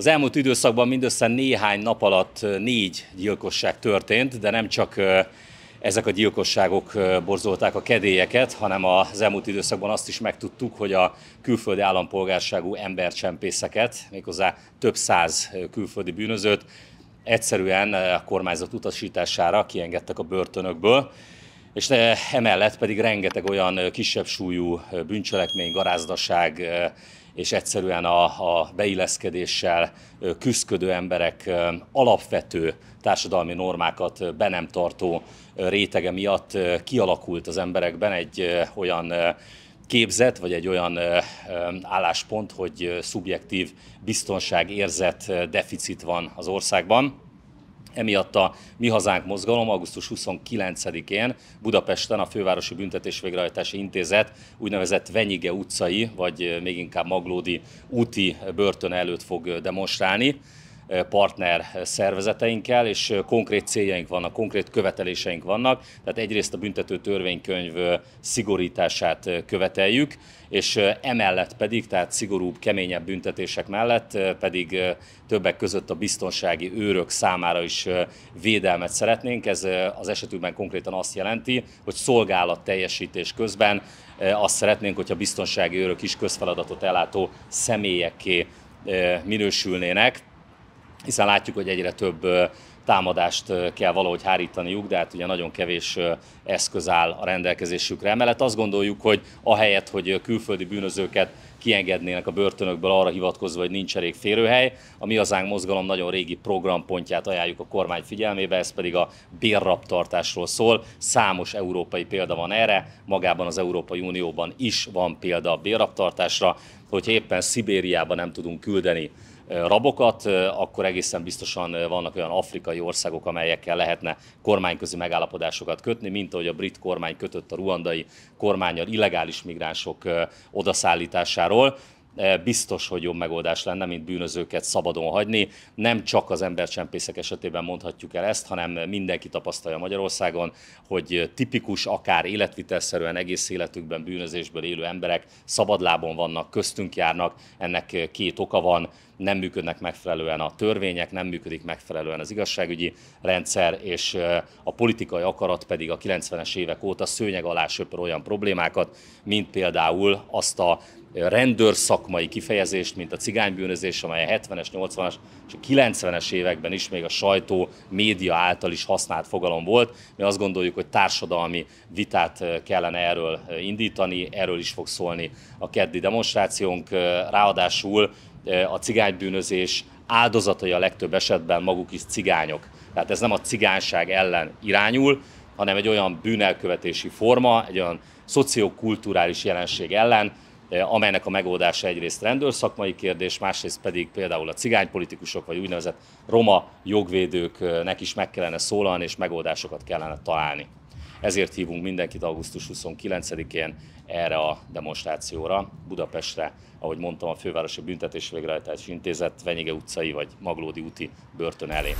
Az elmúlt időszakban mindössze néhány nap alatt négy gyilkosság történt, de nem csak ezek a gyilkosságok borzolták a kedélyeket, hanem az elmúlt időszakban azt is megtudtuk, hogy a külföldi állampolgárságú embercsempészeket, méghozzá több száz külföldi bűnözőt egyszerűen a kormányzat utasítására kiengedtek a börtönökből, és emellett pedig rengeteg olyan kisebb súlyú bűncselekmény, garázdaság, és egyszerűen a, a beilleszkedéssel küzdködő emberek alapvető társadalmi normákat be nem tartó rétege miatt kialakult az emberekben egy olyan képzet, vagy egy olyan álláspont, hogy szubjektív biztonságérzet deficit van az országban Emiatt a Mi Hazánk mozgalom augusztus 29-én Budapesten a Fővárosi Büntetésvégrehajtási Intézet úgynevezett Venyige utcai, vagy még inkább Maglódi úti börtön előtt fog demonstrálni partner szervezeteinkkel, és konkrét céljaink vannak, konkrét követeléseink vannak. Tehát egyrészt a büntető törvénykönyv szigorítását követeljük, és emellett pedig, tehát szigorúbb, keményebb büntetések mellett pedig többek között a biztonsági őrök számára is védelmet szeretnénk. Ez az esetükben konkrétan azt jelenti, hogy szolgálat teljesítés közben azt szeretnénk, hogyha biztonsági őrök is közfeladatot ellátó személyekké minősülnének, hiszen látjuk, hogy egyre több támadást kell valahogy hárítaniuk, de hát ugye nagyon kevés eszköz áll a rendelkezésükre. Emellett azt gondoljuk, hogy ahelyett, hogy külföldi bűnözőket kiengednének a börtönökből arra hivatkozva, hogy nincs elég férőhely. A Mi Hazánk Mozgalom nagyon régi programpontját ajánljuk a kormány figyelmébe, ez pedig a bérraptartásról szól. Számos európai példa van erre, magában az Európai Unióban is van példa a bérraptartásra, hogy éppen Szibériába nem tudunk küldeni rabokat, akkor egészen biztosan vannak olyan afrikai országok, amelyekkel lehetne kormányközi megállapodásokat kötni, mint ahogy a brit kormány kötött a ruandai kormányal illegális migránsok odaszállításáról. E, biztos, hogy jobb megoldás lenne, mint bűnözőket szabadon hagyni. Nem csak az embercsempészek esetében mondhatjuk el ezt, hanem mindenki tapasztalja Magyarországon, hogy tipikus, akár életvitelszerűen egész életükben bűnözésből élő emberek szabadlábon vannak, köztünk járnak, ennek két oka van, nem működnek megfelelően a törvények, nem működik megfelelően az igazságügyi rendszer, és e, a politikai akarat pedig a 90-es évek óta szőnyeg alá söpör olyan problémákat, mint például azt a rendőrszakmai kifejezést, mint a cigánybűnözés, amely a 70-es, 80-as és a 90-es években is még a sajtó, média által is használt fogalom volt. Mi azt gondoljuk, hogy társadalmi vitát kellene erről indítani, erről is fog szólni a keddi demonstrációnk. Ráadásul a cigánybűnözés áldozatai a legtöbb esetben maguk is cigányok. Tehát ez nem a cigányság ellen irányul, hanem egy olyan bűnelkövetési forma, egy olyan szociokulturális jelenség ellen, Eh, amelynek a megoldása egyrészt rendőrszakmai kérdés, másrészt pedig például a cigánypolitikusok vagy úgynevezett roma jogvédőknek is meg kellene szólalni és megoldásokat kellene találni. Ezért hívunk mindenkit augusztus 29-én erre a demonstrációra Budapestre, ahogy mondtam, a Fővárosi Büntetés Végrehajtási Intézet Venyige utcai vagy Maglódi úti börtön elé.